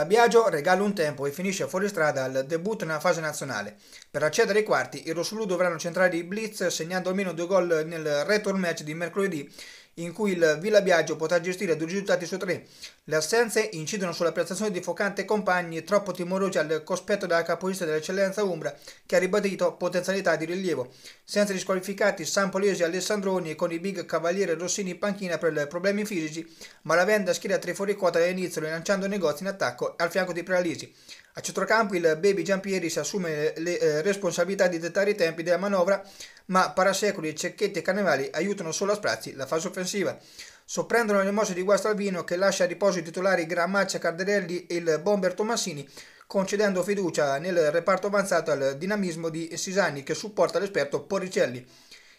Da Biagio regala un tempo e finisce fuori strada al debutto nella fase nazionale. Per accedere ai quarti, i rossoblù dovranno centrare i blitz segnando almeno due gol nel return match di mercoledì in cui il Villa Biagio potrà gestire due risultati su tre. Le assenze incidono sulla prestazione di Focante e compagni, troppo timorosi al cospetto della capolista dell'eccellenza Umbra, che ha ribadito potenzialità di rilievo. Senza gli squalificati Sampoliesi e Alessandroni e con i big Cavaliere Rossini in panchina per problemi fisici, ma la Venda schiera tre fuori quota all'inizio, rilanciando Negozi in attacco al fianco di Prealisi. A centrocampo il Baby Giampieri si assume le eh, responsabilità di dettare i tempi della manovra ma parasecoli, cecchetti e carnevali aiutano solo a sprazzi la fase offensiva. Sorprendono le mosse di Guasta che lascia a riposo i titolari Grammaccia, Cardarelli e il bomber Tommassini, concedendo fiducia nel reparto avanzato al dinamismo di Sisani che supporta l'esperto Porricelli.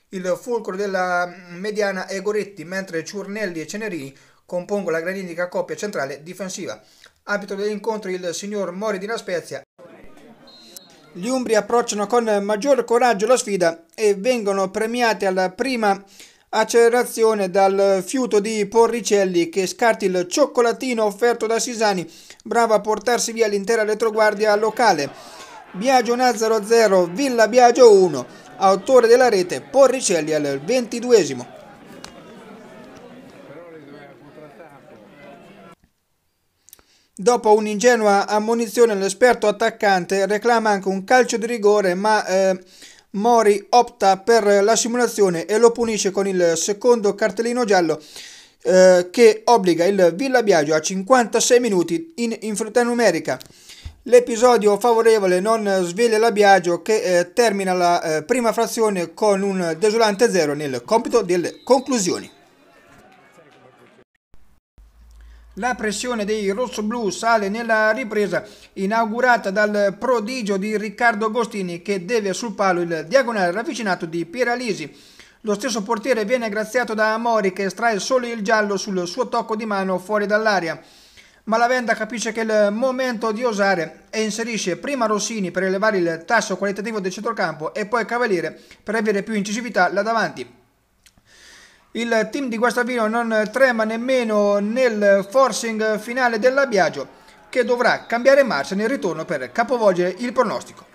Il fulcro della mediana è Goretti, mentre Ciurnelli e Cenerini compongono la granitica coppia centrale difensiva. Abito dell'incontro il signor Mori di La Spezia, gli Umbri approcciano con maggior coraggio la sfida e vengono premiati alla prima accelerazione dal fiuto di Porricelli che scarti il cioccolatino offerto da Sisani, bravo a portarsi via l'intera retroguardia locale. Biagio Nazaro 0, Villa Biagio 1, autore della rete Porricelli al ventiduesimo. Dopo un'ingenua ammonizione l'esperto attaccante reclama anche un calcio di rigore ma eh, Mori opta per la simulazione e lo punisce con il secondo cartellino giallo eh, che obbliga il Villa Biagio a 56 minuti in inferiorità numerica. L'episodio favorevole non sveglia la Biagio che eh, termina la eh, prima frazione con un desolante zero nel compito delle conclusioni. La pressione dei rossoblù sale nella ripresa inaugurata dal prodigio di Riccardo Agostini che deve sul palo il diagonale ravvicinato di Pieralisi. Lo stesso portiere viene graziato da Amori che estrae solo il giallo sul suo tocco di mano fuori dall'aria. Ma la Venda capisce che è il momento di osare e inserisce prima Rossini per elevare il tasso qualitativo del centrocampo e poi Cavaliere per avere più incisività là davanti. Il team di Guastavino non trema nemmeno nel forcing finale della che dovrà cambiare marcia nel ritorno per capovolgere il pronostico.